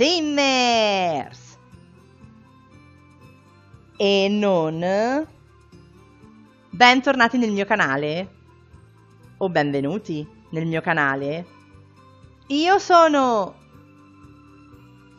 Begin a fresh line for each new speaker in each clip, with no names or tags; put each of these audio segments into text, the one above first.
Simmers e non bentornati nel mio canale o benvenuti nel mio canale io sono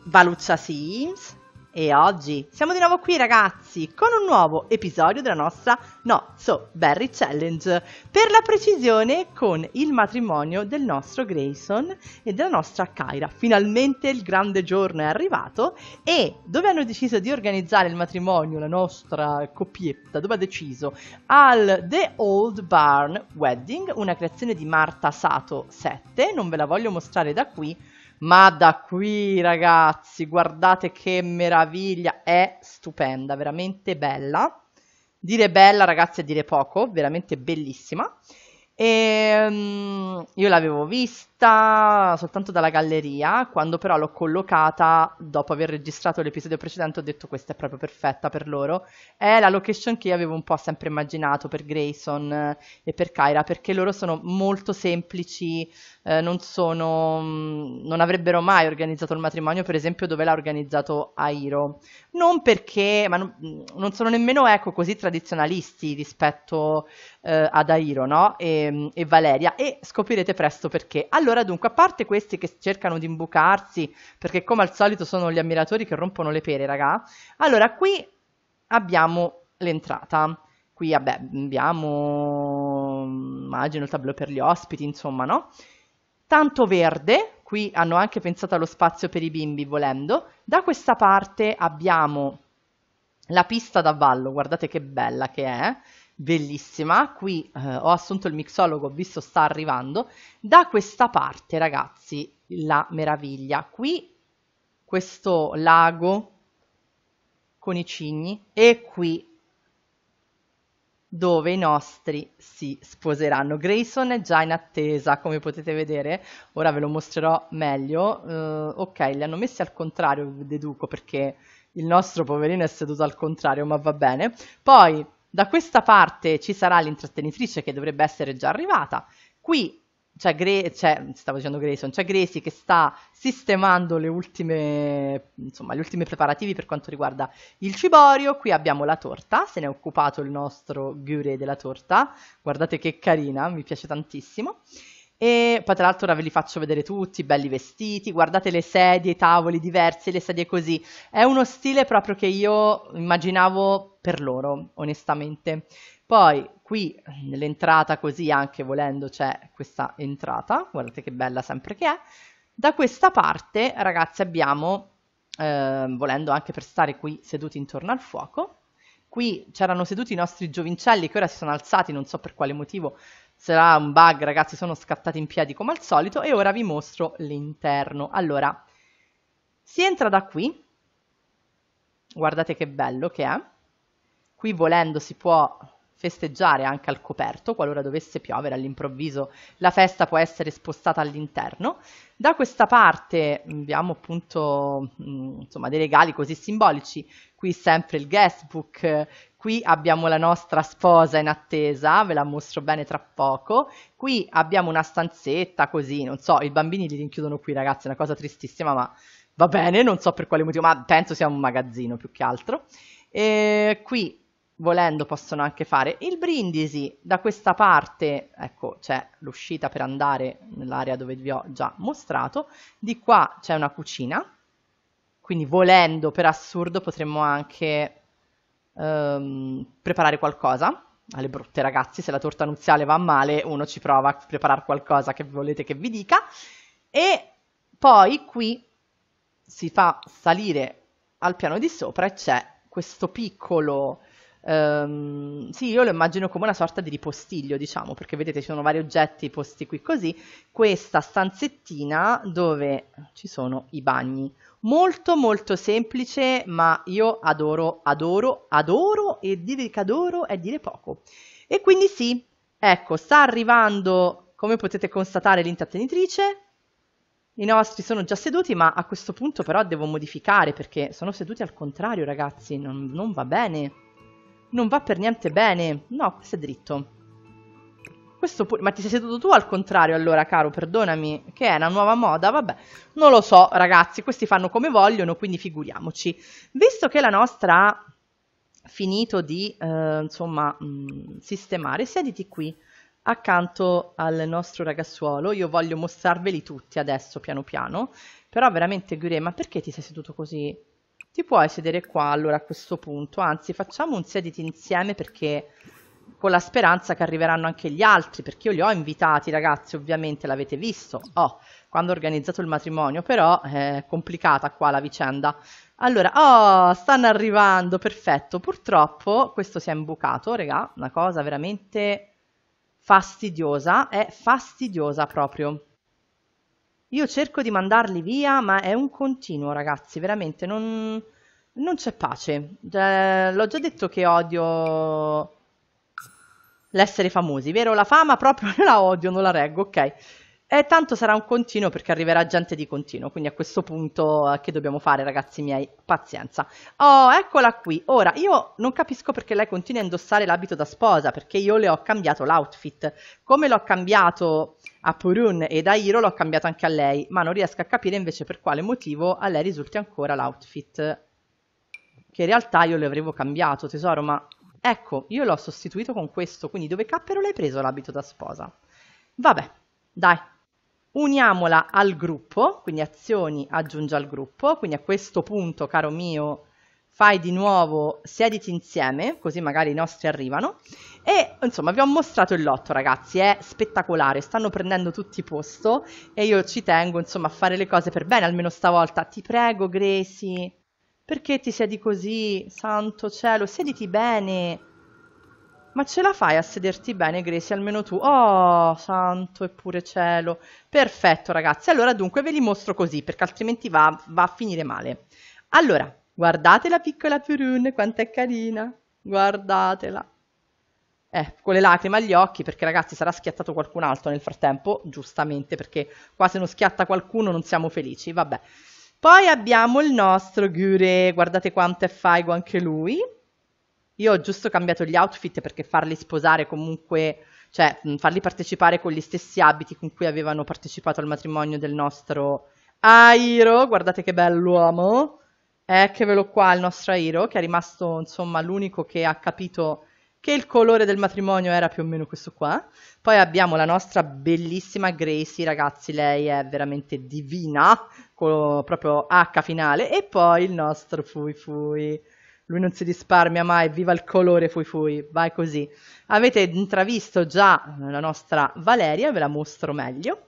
Valuccia Sims e oggi siamo di nuovo qui ragazzi con un nuovo episodio della nostra Not So Berry Challenge per la precisione con il matrimonio del nostro Grayson e della nostra Kyra. Finalmente il grande giorno è arrivato e dove hanno deciso di organizzare il matrimonio la nostra coppietta? Dove ha deciso? Al The Old Barn Wedding, una creazione di Marta Sato 7, non ve la voglio mostrare da qui ma da qui, ragazzi, guardate che meraviglia, è stupenda, veramente bella. Dire bella, ragazzi, è dire poco, veramente bellissima. E, um, io l'avevo vista vista soltanto dalla galleria, quando però l'ho collocata dopo aver registrato l'episodio precedente ho detto questa è proprio perfetta per loro. È la location che io avevo un po' sempre immaginato per Grayson eh, e per Kyra, perché loro sono molto semplici, eh, non, sono, mm, non avrebbero mai organizzato il matrimonio, per esempio, dove l'ha organizzato Airo. Non perché, ma non, mm, non sono nemmeno ecco, così tradizionalisti rispetto eh, ad Airo no? e, mm, e Valeria, e scoprirete presto perché. Allora, allora dunque, a parte questi che cercano di imbucarsi, perché come al solito sono gli ammiratori che rompono le pere, raga, allora qui abbiamo l'entrata, qui vabbè, abbiamo, immagino, il tablo per gli ospiti, insomma, no? Tanto verde, qui hanno anche pensato allo spazio per i bimbi, volendo. Da questa parte abbiamo la pista da ballo, guardate che bella che è, bellissima, qui eh, ho assunto il mixologo, ho visto sta arrivando, da questa parte ragazzi la meraviglia, qui questo lago con i cigni e qui dove i nostri si sposeranno. Grayson è già in attesa, come potete vedere, ora ve lo mostrerò meglio. Uh, ok, li hanno messi al contrario, deduco, perché il nostro poverino è seduto al contrario, ma va bene. Poi da questa parte ci sarà l'intrattenitrice che dovrebbe essere già arrivata. Qui c'è, Gre- c'è, stavo dicendo Grayson, c'è Gracie che sta sistemando ultime, insomma, gli ultimi preparativi per quanto riguarda il ciborio. Qui abbiamo la torta, se ne è occupato il nostro Gure della torta. Guardate che carina, mi piace tantissimo. E poi tra l'altro ora ve li faccio vedere tutti, belli vestiti, guardate le sedie, i tavoli diversi, le sedie così. È uno stile proprio che io immaginavo per loro, onestamente. Poi qui nell'entrata così anche volendo c'è questa entrata, guardate che bella sempre che è. Da questa parte ragazzi abbiamo, eh, volendo anche per stare qui seduti intorno al fuoco, qui c'erano seduti i nostri giovincelli che ora si sono alzati, non so per quale motivo sarà un bug ragazzi sono scattati in piedi come al solito e ora vi mostro l'interno allora si entra da qui guardate che bello che è qui volendo si può festeggiare anche al coperto, qualora dovesse piovere all'improvviso la festa può essere spostata all'interno. Da questa parte mm, abbiamo appunto mm, insomma, dei regali così simbolici, qui sempre il guestbook, qui abbiamo la nostra sposa in attesa, ve la mostro bene tra poco, qui abbiamo una stanzetta così, non so, i bambini li rinchiudono qui ragazzi, è una cosa tristissima ma va bene, non so per quale motivo, ma penso sia un magazzino più che altro. E qui volendo possono anche fare il brindisi da questa parte ecco c'è l'uscita per andare nell'area dove vi ho già mostrato di qua c'è una cucina quindi volendo per assurdo potremmo anche ehm, preparare qualcosa alle brutte ragazzi se la torta nuziale va male uno ci prova a preparare qualcosa che volete che vi dica e poi qui si fa salire al piano di sopra e c'è questo piccolo Um, sì, io lo immagino come una sorta di ripostiglio, diciamo, perché vedete ci sono vari oggetti posti qui così. Questa stanzettina dove ci sono i bagni. Molto molto semplice, ma io adoro, adoro, adoro e dire che adoro è dire poco. E quindi sì, ecco, sta arrivando, come potete constatare, l'intrattenitrice. I nostri sono già seduti, ma a questo punto però devo modificare perché sono seduti al contrario, ragazzi, non, non va bene. Non va per niente bene. No, questo dritto. Questo pure... Ma ti sei seduto tu al contrario allora, caro, perdonami. Che è una nuova moda? Vabbè, non lo so, ragazzi. Questi fanno come vogliono, quindi figuriamoci. Visto che la nostra ha finito di, eh, insomma, mh, mm, sistemare, sediti qui accanto al nostro ragazzuolo. Io voglio mostrarveli tutti adesso, piano piano. Però veramente, Gure, ma perché ti sei seduto così ti puoi sedere qua allora a questo punto, anzi facciamo un sediti insieme perché con la speranza che arriveranno anche gli altri, perché io li ho invitati ragazzi, ovviamente l'avete visto, oh, quando ho organizzato il matrimonio, però eh, è complicata qua la vicenda. Allora, oh, stanno arrivando, perfetto, purtroppo questo si è imbucato, regà, una cosa veramente fastidiosa, è fastidiosa proprio. Io cerco di mandarli via, ma è un continuo, ragazzi, veramente non, non c'è pace. Cioè, L'ho già detto che odio l'essere famosi, vero? La fama proprio la odio, non la reggo, ok. E tanto sarà un continuo perché arriverà gente di continuo, quindi a questo punto eh, che dobbiamo fare ragazzi miei? Pazienza. Oh, eccola qui. Ora, io non capisco perché lei continua a indossare l'abito da sposa, perché io le ho cambiato l'outfit. Come l'ho cambiato a Purun e a Iro l'ho cambiato anche a lei, ma non riesco a capire invece per quale motivo a lei risulti ancora l'outfit. Che in realtà io le avevo cambiato, tesoro, ma... Ecco, io l'ho sostituito con questo, quindi dove cappero l'hai preso l'abito da sposa? Vabbè, dai, uniamola al gruppo, quindi azioni aggiungi al gruppo, quindi a questo punto, caro mio, fai di nuovo siediti insieme, così magari i nostri arrivano. E insomma, vi ho mostrato il lotto, ragazzi, è spettacolare, stanno prendendo tutti posto e io ci tengo, insomma, a fare le cose per bene, almeno stavolta. Ti prego, Gracie, perché ti siedi così? Santo cielo, siediti bene. Ma ce la fai a sederti bene, Gracie, almeno tu? Oh, santo e pure cielo. Perfetto, ragazzi. Allora, dunque, ve li mostro così, perché altrimenti va, va a finire male. Allora, guardate la piccola Purun, quanto è carina. Guardatela. Eh, con le lacrime agli occhi, perché ragazzi sarà schiattato qualcun altro nel frattempo, giustamente, perché qua se non schiatta qualcuno non siamo felici, vabbè. Poi abbiamo il nostro Gure, guardate quanto è faigo anche lui io ho giusto cambiato gli outfit perché farli sposare comunque, cioè farli partecipare con gli stessi abiti con cui avevano partecipato al matrimonio del nostro Airo. Guardate che bell'uomo. Eccolo qua il nostro Airo, che è rimasto insomma l'unico che ha capito che il colore del matrimonio era più o meno questo qua. Poi abbiamo la nostra bellissima Gracie, ragazzi, lei è veramente divina, con proprio H finale. E poi il nostro Fui Fui lui non si risparmia mai, viva il colore fui fui, vai così. Avete intravisto già eh, la nostra Valeria, ve la mostro meglio.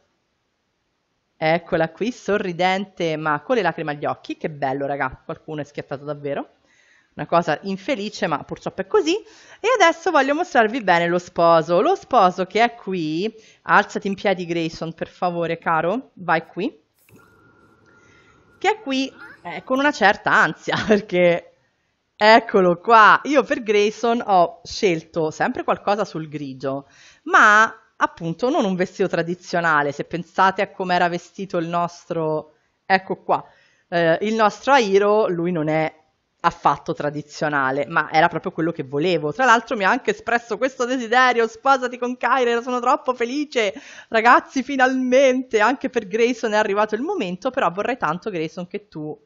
Eccola qui, sorridente ma con le lacrime agli occhi, che bello raga, qualcuno è schiattato davvero. Una cosa infelice ma purtroppo è così. E adesso voglio mostrarvi bene lo sposo. Lo sposo che è qui, alzati in piedi Grayson per favore caro, vai qui. Che è qui eh, con una certa ansia perché Eccolo qua, io per Grayson ho scelto sempre qualcosa sul grigio, ma appunto non un vestito tradizionale, se pensate a come era vestito il nostro, ecco qua, eh, il nostro Airo, lui non è affatto tradizionale, ma era proprio quello che volevo. Tra l'altro mi ha anche espresso questo desiderio, sposati con Kyra, sono troppo felice, ragazzi, finalmente, anche per Grayson è arrivato il momento, però vorrei tanto Grayson che tu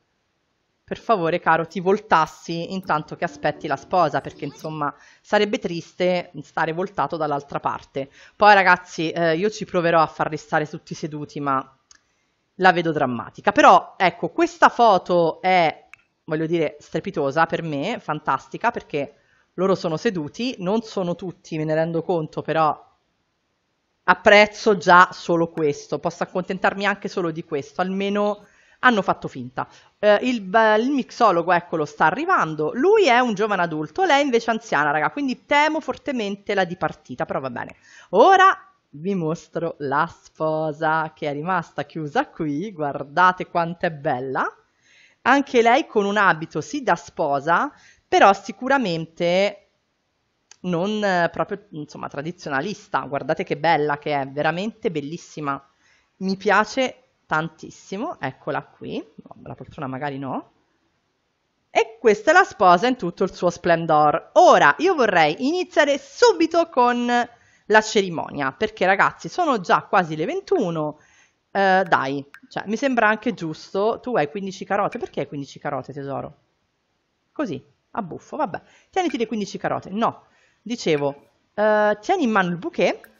per favore caro ti voltassi intanto che aspetti la sposa perché insomma sarebbe triste stare voltato dall'altra parte. Poi ragazzi eh, io ci proverò a farli stare tutti seduti ma la vedo drammatica. Però ecco questa foto è voglio dire strepitosa per me, fantastica perché loro sono seduti, non sono tutti me ne rendo conto però apprezzo già solo questo, posso accontentarmi anche solo di questo, almeno hanno fatto finta. Eh, il, il, mixologo, eccolo, sta arrivando. Lui è un giovane adulto, lei invece è anziana, raga, quindi temo fortemente la dipartita, però va bene. Ora vi mostro la sposa che è rimasta chiusa qui, guardate quanto è bella. Anche lei con un abito sì da sposa, però sicuramente non eh, proprio insomma tradizionalista guardate che bella che è veramente bellissima mi piace tantissimo, eccola qui, la poltrona magari no, e questa è la sposa in tutto il suo splendor. Ora io vorrei iniziare subito con la cerimonia, perché ragazzi sono già quasi le 21, eh, dai, cioè, mi sembra anche giusto, tu hai 15 carote, perché hai 15 carote tesoro? Così, a buffo, vabbè, tieniti le 15 carote, no, dicevo, eh, tieni in mano il bouquet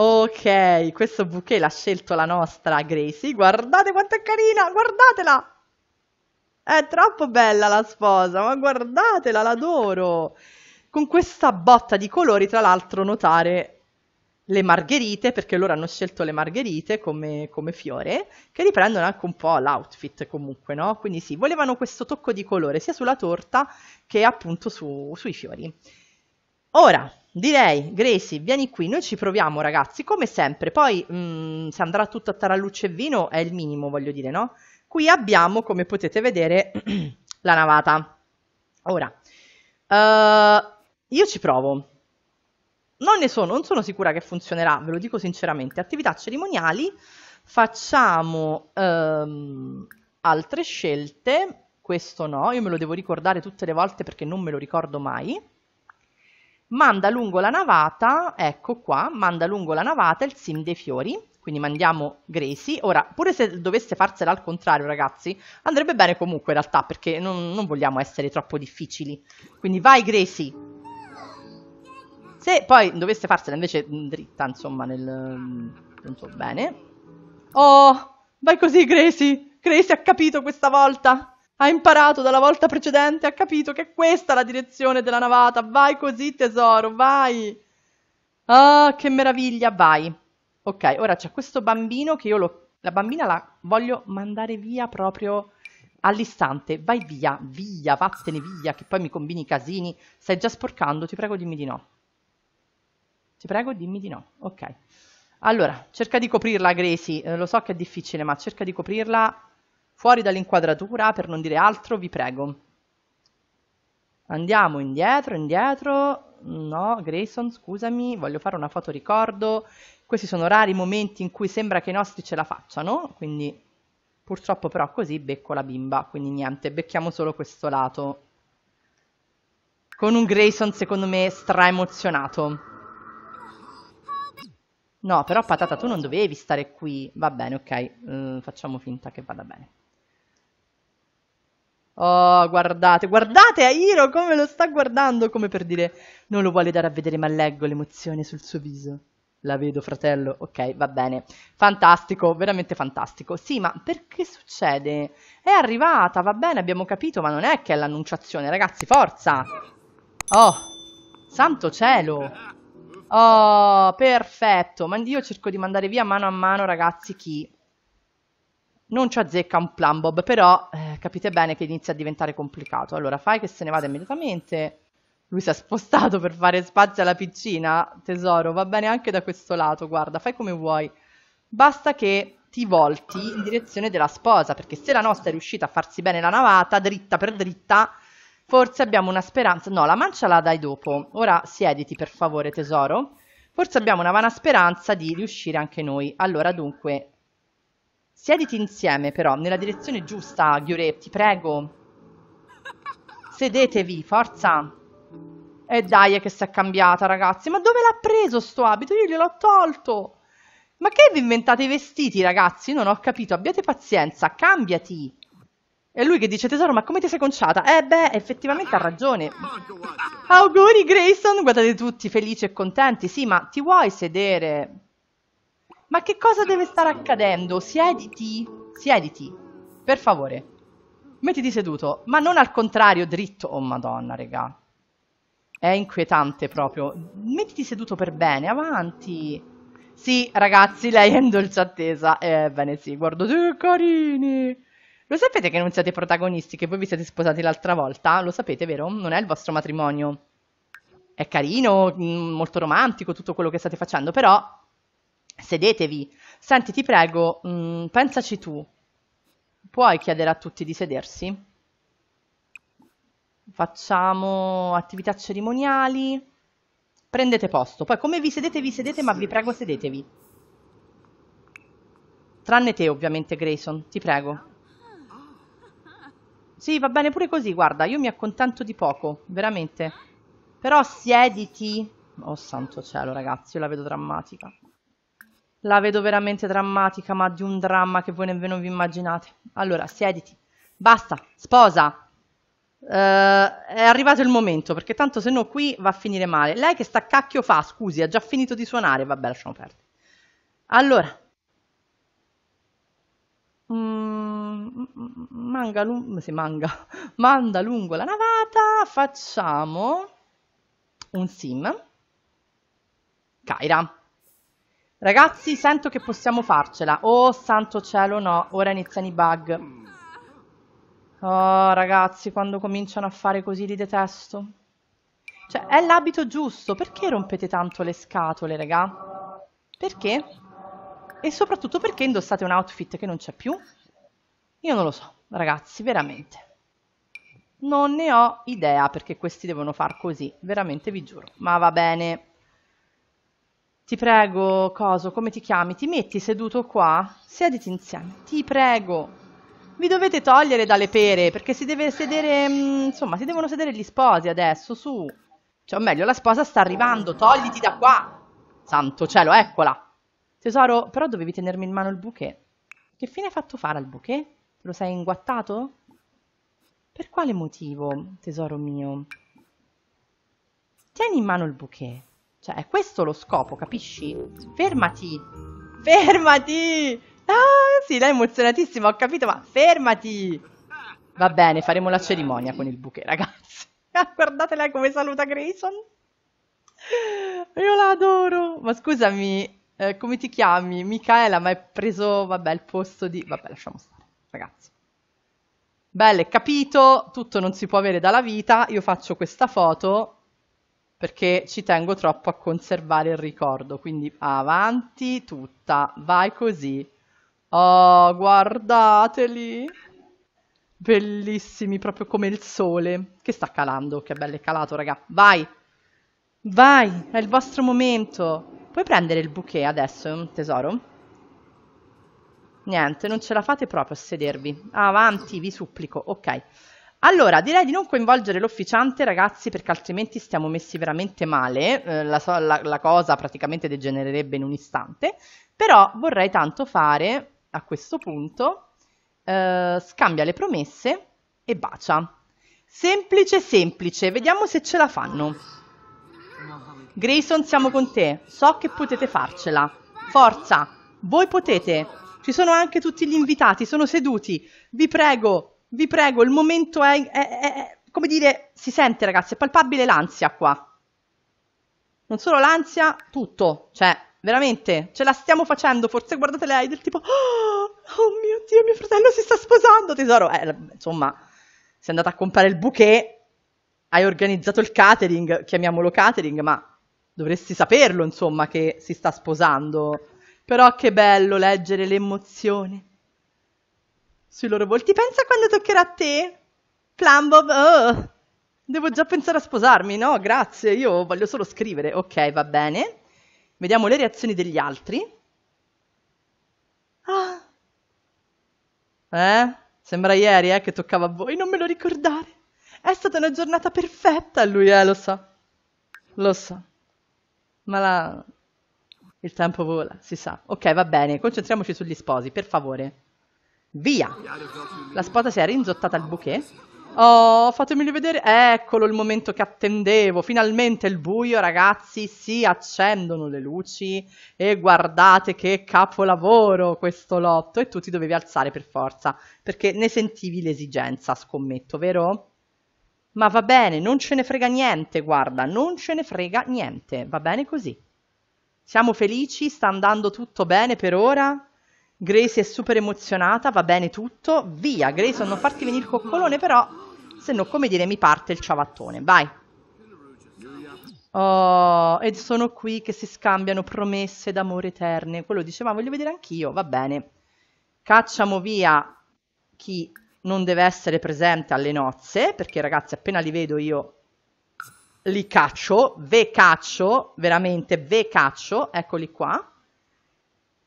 Ok, questo bouquet l'ha scelto la nostra Gracie. Guardate quanto è carina, guardatela! È troppo bella la sposa, ma guardatela, l'adoro! Con questa botta di colori, tra l'altro, notare le margherite, perché loro hanno scelto le margherite come, come fiore, che riprendono anche un po' l'outfit comunque, no? Quindi sì, volevano questo tocco di colore sia sulla torta che appunto su, sui fiori. Ora, Direi, Gracie, vieni qui, noi ci proviamo ragazzi, come sempre, poi mh, mm, se andrà tutto a tarallucce e vino è il minimo, voglio dire, no? Qui abbiamo, come potete vedere, la navata. Ora, uh, io ci provo. Non ne sono, non sono sicura che funzionerà, ve lo dico sinceramente. Attività cerimoniali, facciamo um, altre scelte, questo no, io me lo devo ricordare tutte le volte perché non me lo ricordo mai manda lungo la navata, ecco qua, manda lungo la navata il sim dei fiori, quindi mandiamo Gracie. Ora, pure se dovesse farsela al contrario, ragazzi, andrebbe bene comunque in realtà, perché non, non vogliamo essere troppo difficili. Quindi vai Gracie! Se poi dovesse farsela invece mm, dritta, insomma, nel... Mm, non so bene. Oh, vai così Gracie! Gracie ha capito questa volta! ha imparato dalla volta precedente, ha capito che questa è la direzione della navata. Vai così, tesoro, vai. Ah, che meraviglia, vai. Ok, ora c'è questo bambino che io lo, la bambina la voglio mandare via proprio all'istante. Vai via, via, vattene via, che poi mi combini i casini. Stai già sporcando, ti prego dimmi di no. Ti prego dimmi di no. Ok. Allora, cerca di coprirla, Gracie. Eh, lo so che è difficile, ma cerca di coprirla Fuori dall'inquadratura, per non dire altro, vi prego. Andiamo indietro, indietro. No, Grayson, scusami, voglio fare una foto ricordo. Questi sono rari momenti in cui sembra che i nostri ce la facciano, quindi purtroppo però così becco la bimba, quindi niente, becchiamo solo questo lato. Con un Grayson secondo me straemozionato. No, però patata tu non dovevi stare qui. Va bene, ok, uh, facciamo finta che vada bene. Oh, guardate, guardate a Hiro come lo sta guardando, come per dire non lo vuole dare a vedere, ma leggo l'emozione sul suo viso. La vedo, fratello. Ok, va bene. Fantastico, veramente fantastico. Sì, ma perché succede? È arrivata, va bene, abbiamo capito, ma non è che è l'annunciazione, ragazzi, forza! Oh, santo cielo! Oh, perfetto. Ma io cerco di mandare via mano a mano, ragazzi, chi non ci azzecca un plumbob, però eh, capite bene che inizia a diventare complicato. Allora fai che se ne vada immediatamente, lui si è spostato per fare spazio alla piccina, tesoro, va bene anche da questo lato, guarda, fai come vuoi. Basta che ti volti in direzione della sposa, perché se la nostra è riuscita a farsi bene la navata, dritta per dritta, forse abbiamo una speranza. No, la mancia la dai dopo. Ora siediti, per favore, tesoro. Forse abbiamo una vana speranza di riuscire anche noi. Allora, dunque, Siediti insieme però, nella direzione giusta, Ghiure, ti prego. Sedetevi, forza. E dai che si è cambiata, ragazzi. Ma dove l'ha preso sto abito? Io gliel'ho tolto. Ma che vi inventate i vestiti, ragazzi? non ho capito. Abbiate pazienza, cambiati. E lui che dice, tesoro, ma come ti sei conciata? Eh beh, effettivamente ha ragione. Auguri, Grayson. Guardate tutti felici e contenti. Sì, ma ti vuoi sedere? Ma che cosa deve stare accadendo? Siediti, siediti, per favore. Mettiti seduto, ma non al contrario, dritto. Oh madonna, regà. È inquietante proprio. Mettiti seduto per bene, avanti. Sì, ragazzi, lei è in dolce attesa. Ebbene eh, sì, guardo, che carini. Lo sapete che non siete protagonisti, che voi vi siete sposati l'altra volta? Lo sapete, vero? Non è il vostro matrimonio. È carino, mm, molto romantico tutto quello che state facendo, però sedetevi. Senti, ti prego, mh, mm, pensaci tu. Puoi chiedere a tutti di sedersi? Facciamo attività cerimoniali. Prendete posto. Poi come vi sedete, vi sedete, ma vi prego sedetevi. Tranne te, ovviamente, Grayson, ti prego. Sì, va bene pure così, guarda, io mi accontento di poco, veramente. Però siediti. Oh santo cielo, ragazzi, io la vedo drammatica. La vedo veramente drammatica, ma di un dramma che voi nemmeno vi immaginate. Allora, siediti. Basta, sposa. Uh, è arrivato il momento, perché tanto se no qui va a finire male. Lei che sta cacchio fa, scusi, ha già finito di suonare. Vabbè, lasciamo perdere. Allora. Mm, manga lungo, se manga, manda lungo la navata, facciamo un sim. Kaira. Ragazzi, sento che possiamo farcela. Oh, santo cielo, no. Ora iniziano i bug. Oh, ragazzi, quando cominciano a fare così li detesto. Cioè, è l'abito giusto. Perché rompete tanto le scatole, raga? Perché? E soprattutto perché indossate un outfit che non c'è più? Io non lo so, ragazzi, veramente. Non ne ho idea perché questi devono far così, veramente vi giuro. Ma va bene. Ti prego, coso, come ti chiami? Ti metti seduto qua? Siediti insieme. Ti prego. Vi dovete togliere dalle pere, perché si deve sedere, mm, insomma, si devono sedere gli sposi adesso, su. Cioè, o meglio, la sposa sta arrivando, togliti da qua. Santo cielo, eccola. Tesoro, però dovevi tenermi in mano il bouquet. Che fine hai fatto fare al bouquet? Te lo sei inguattato? Per quale motivo, tesoro mio? Tieni in mano il bouquet cioè, è questo lo scopo, capisci? Fermati! Fermati! Ah, sì, lei è emozionatissima, ho capito, ma fermati! Va bene, faremo la cerimonia con il bouquet, ragazzi. Ah, Guardate lei come saluta Grayson. Io la adoro. Ma scusami, eh, come ti chiami? Michaela, ma hai preso, vabbè, il posto di... Vabbè, lasciamo stare, ragazzi. Belle, capito, tutto non si può avere dalla vita. Io faccio questa foto perché ci tengo troppo a conservare il ricordo, quindi avanti tutta, vai così. Oh, guardateli! Bellissimi, proprio come il sole, che sta calando, che bello è calato, raga. Vai! Vai, è il vostro momento. Puoi prendere il bouquet adesso, tesoro? Niente, non ce la fate proprio a sedervi. Avanti, vi supplico. Ok. Allora, direi di non coinvolgere l'officiante, ragazzi, perché altrimenti stiamo messi veramente male, eh, la, la, la, cosa praticamente degenererebbe in un istante, però vorrei tanto fare, a questo punto, eh, scambia le promesse e bacia. Semplice, semplice, vediamo se ce la fanno. Grayson, siamo con te, so che potete farcela. Forza, voi potete. Ci sono anche tutti gli invitati, sono seduti. Vi prego, vi prego, il momento è, è, è, è, come dire, si sente ragazzi, è palpabile l'ansia qua. Non solo l'ansia, tutto, cioè veramente ce la stiamo facendo, forse guardate lei del tipo, ah, oh, mio Dio, mio fratello si sta sposando, tesoro, eh, insomma, sei andata a comprare il bouquet, hai organizzato il catering, chiamiamolo catering, ma dovresti saperlo, insomma, che si sta sposando. Però che bello leggere l'emozione sui loro volti. Pensa quando toccherà a te, Plumbob. Oh, devo già pensare a sposarmi, no? Grazie, io voglio solo scrivere. Ok, va bene. Vediamo le reazioni degli altri. Ah. Eh? Sembra ieri, eh, che toccava a voi, non me lo ricordare. È stata una giornata perfetta, lui, eh, lo sa. Lo sa. Ma la... il tempo vola, si sa. Ok, va bene, concentriamoci sugli sposi, per favore. Via! La spada si è rinzottata al bouquet. Oh, oh, fatemelo vedere. Eccolo il momento che attendevo. Finalmente il buio, ragazzi. Si accendono le luci. E guardate che capolavoro questo lotto. E tu ti dovevi alzare per forza. Perché ne sentivi l'esigenza, scommetto, vero? Ma va bene, non ce ne frega niente, guarda, non ce ne frega niente, va bene così. Siamo felici, sta andando tutto bene per ora? Gracie è super emozionata, va bene tutto. Via, Gracie, non farti venire il coccolone però, se no come dire mi parte il ciabattone, Vai. Oh, e sono qui che si scambiano promesse d'amore eterne. Quello diceva, voglio vedere anch'io, va bene. Cacciamo via chi non deve essere presente alle nozze, perché ragazzi appena li vedo io li caccio, ve caccio, veramente ve caccio, eccoli qua.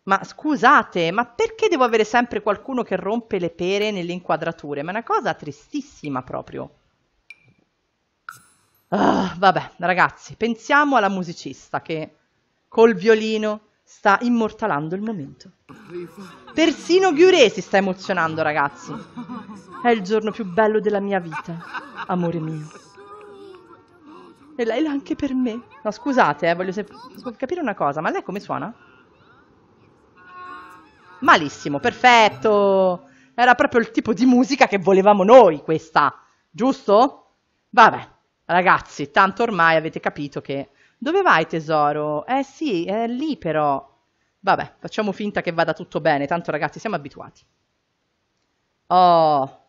Ma scusate, ma perché devo avere sempre qualcuno che rompe le pere nelle inquadrature? Ma è una cosa tristissima proprio. Uh, vabbè, ragazzi, pensiamo alla musicista che col violino sta immortalando il momento. Persino Ghiure si sta emozionando, ragazzi. È il giorno più bello della mia vita, amore mio. E lei l'ha anche per me. No, scusate, eh, voglio capire una cosa, ma lei come suona? malissimo, perfetto. Era proprio il tipo di musica che volevamo noi questa, giusto? Vabbè, ragazzi, tanto ormai avete capito che... Dove vai tesoro? Eh sì, è lì però. Vabbè, facciamo finta che vada tutto bene, tanto ragazzi siamo abituati. Oh,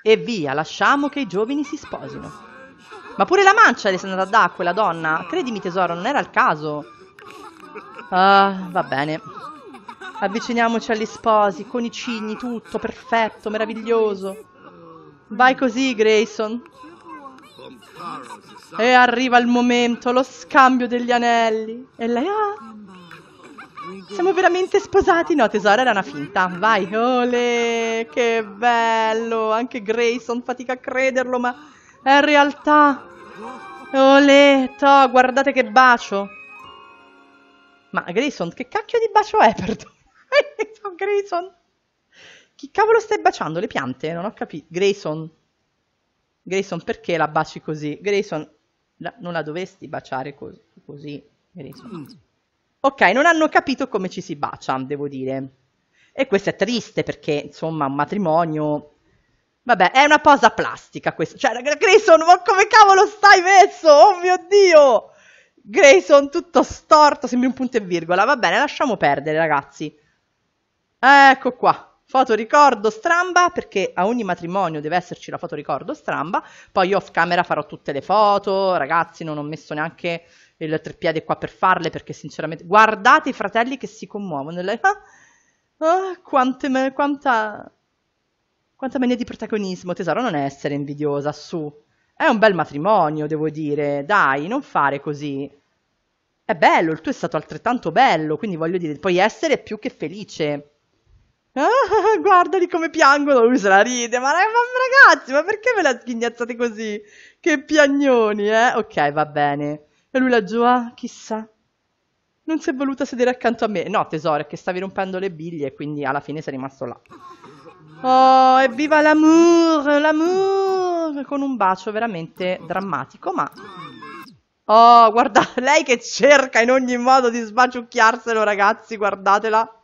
e via, lasciamo che i giovani si sposino. Ma pure la mancia le è andata da quella donna. Credimi tesoro, non era il caso. Ah, uh, va bene. Avviciniamoci agli sposi, con i cigni, tutto perfetto, meraviglioso. Vai così, Grayson. E arriva il momento, lo scambio degli anelli. E lei, ah, siamo veramente sposati? No, tesoro, era una finta. Vai, ole, che bello. Anche Grayson fatica a crederlo, ma è realtà. Ole, to, guardate che bacio. Ma Grayson, che cacchio di bacio è, perdono? Grayson, Grayson. Chi cavolo stai baciando le piante? Non ho capito. Grayson. Grayson, perché la baci così? Grayson, la, non la dovresti baciare cos così. Grayson. Mm. Ok, non hanno capito come ci si bacia, devo dire. E questo è triste perché, insomma, un matrimonio... Vabbè, è una posa plastica questo. Cioè, Grayson, ma come cavolo stai messo? Oh mio Dio! Grayson tutto storto, sembra un punto e virgola. Va bene, lasciamo perdere, ragazzi. Ecco qua. foto ricordo stramba perché a ogni matrimonio deve esserci la foto ricordo stramba, poi io off camera farò tutte le foto, ragazzi non ho messo neanche il treppiede qua per farle perché sinceramente guardate i fratelli che si commuovono, ah, ah, quante me... quanta... quanta mania di protagonismo, tesoro non essere invidiosa, su, è un bel matrimonio devo dire, dai non fare così, è bello, il tuo è stato altrettanto bello, quindi voglio dire puoi essere più che felice Ah, guardali come piangono, lui se la ride, ma, ma ragazzi, ma perché ve la sghignazzate così? Che piagnoni, eh? Ok, va bene. E lui laggiù, ah, chissà, non si è voluta sedere accanto a me. No, tesoro, è che stavi rompendo le biglie, quindi alla fine sei rimasto là. Oh, evviva l'amour, l'amour! Con un bacio veramente drammatico, ma... Oh, guarda, lei che cerca in ogni modo di sbaciucchiarselo, ragazzi, guardatela.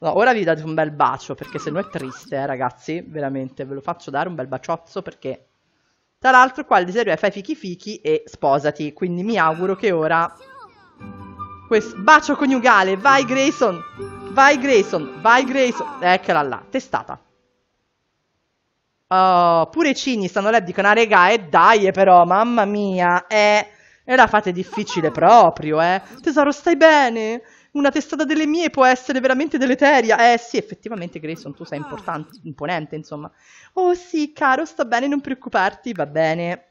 No, ora vi date un bel bacio, perché se no è triste, eh, ragazzi, veramente, ve lo faccio dare un bel baciozzo, perché... Tra l'altro qua il desiderio è fai fichi fichi e sposati, quindi mi auguro che ora... Questo bacio coniugale, vai Grayson, vai Grayson, vai Grayson, eccola là, testata. Oh, pure i cigni stanno là dicono, ah regà, e eh, dai eh, però, mamma mia, eh... E la fate difficile proprio, eh. Tesoro, stai bene? una testata delle mie può essere veramente deleteria. Eh sì, effettivamente Grayson, tu sei ah. importante, imponente, insomma. Oh sì, caro, sta bene, non preoccuparti, va bene.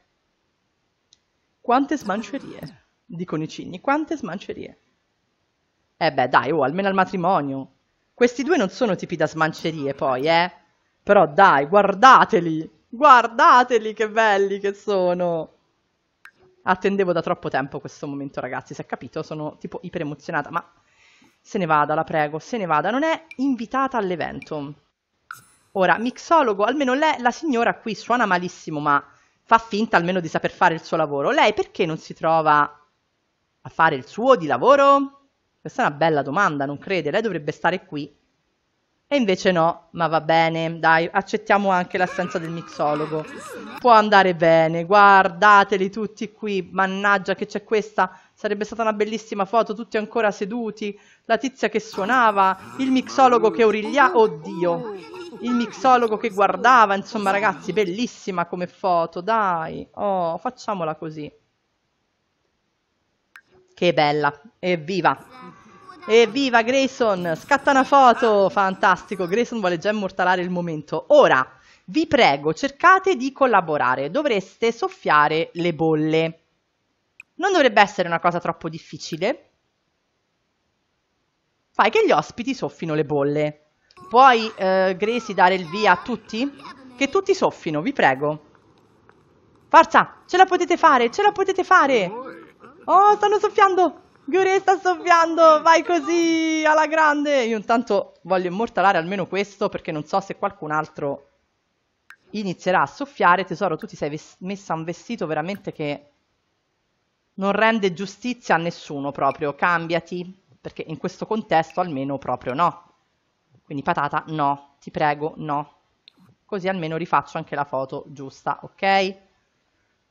Quante smancerie, dicono i cigni, quante smancerie. Eh beh, dai, oh, almeno al matrimonio. Questi due non sono tipi da smancerie, poi, eh. Però dai, guardateli, guardateli che belli che sono. Attendevo da troppo tempo questo momento, ragazzi, si è capito, sono tipo iperemozionata, ma se ne vada, la prego, se ne vada, non è invitata all'evento. Ora, mixologo, almeno lei, la signora qui suona malissimo, ma fa finta almeno di saper fare il suo lavoro. Lei perché non si trova a fare il suo di lavoro? Questa è una bella domanda, non crede? Lei dovrebbe stare qui e invece no, ma va bene, dai, accettiamo anche l'assenza del mixologo. Può andare bene, guardateli tutti qui, mannaggia che c'è questa, sarebbe stata una bellissima foto, tutti ancora seduti, la tizia che suonava, il mixologo che origliava, oddio, il mixologo che guardava, insomma ragazzi, bellissima come foto, dai, oh, facciamola così. Che bella, evviva! Evviva Grayson, scatta una foto, fantastico, Grayson vuole già immortalare il momento. Ora, vi prego, cercate di collaborare, dovreste soffiare le bolle. Non dovrebbe essere una cosa troppo difficile. Fai che gli ospiti soffino le bolle. Puoi, eh, Gracie, dare il via a tutti? Che tutti soffino, vi prego. Forza, ce la potete fare, ce la potete fare! Oh, stanno soffiando! Gure sta soffiando, vai così alla grande. Io intanto voglio immortalare almeno questo perché non so se qualcun altro inizierà a soffiare. Tesoro, tu ti sei messa un vestito veramente che non rende giustizia a nessuno proprio. Cambiati, perché in questo contesto almeno proprio no. Quindi patata, no, ti prego, no. Così almeno rifaccio anche la foto giusta, ok?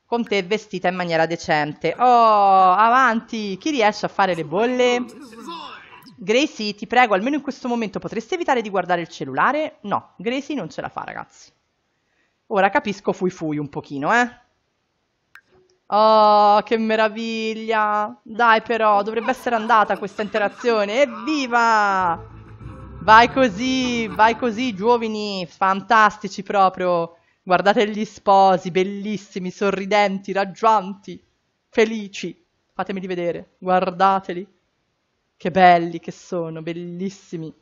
con te vestita in maniera decente. Oh, avanti! Chi riesce a fare le bolle? Gracie, ti prego, almeno in questo momento potresti evitare di guardare il cellulare? No, Gracie non ce la fa, ragazzi. Ora capisco fui fui un pochino, eh? Oh, che meraviglia! Dai però, dovrebbe essere andata questa interazione. Evviva! Vai così, vai così, giovani, fantastici proprio. Guardate gli sposi, bellissimi, sorridenti, raggianti, felici. Fatemeli vedere, guardateli. Che belli che sono, bellissimi.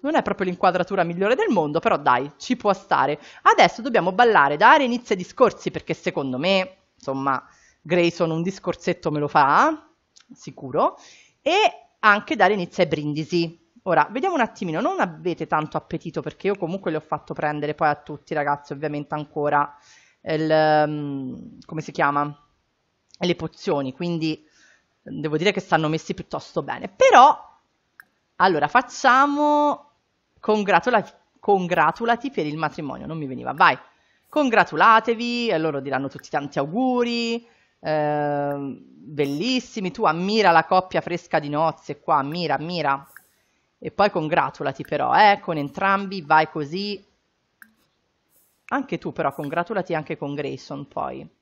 Non è proprio l'inquadratura migliore del mondo, però dai, ci può stare. Adesso dobbiamo ballare, dare inizio ai discorsi, perché secondo me, insomma, Grayson un discorsetto me lo fa, sicuro, e anche dare inizio ai brindisi. Ora, vediamo un attimino, non avete tanto appetito perché io comunque le ho fatto prendere poi a tutti ragazzi, ovviamente ancora il, um, come si chiama? Le pozioni, quindi mm, devo dire che stanno messi piuttosto bene. Però, allora, facciamo congratulati, congratulati per il matrimonio, non mi veniva, vai. Congratulatevi, e loro diranno tutti tanti auguri, eh, bellissimi, tu ammira la coppia fresca di nozze qua, ammira, ammira, e poi congratulati però, eh, con entrambi, vai così. Anche tu però congratulati anche con Grayson poi.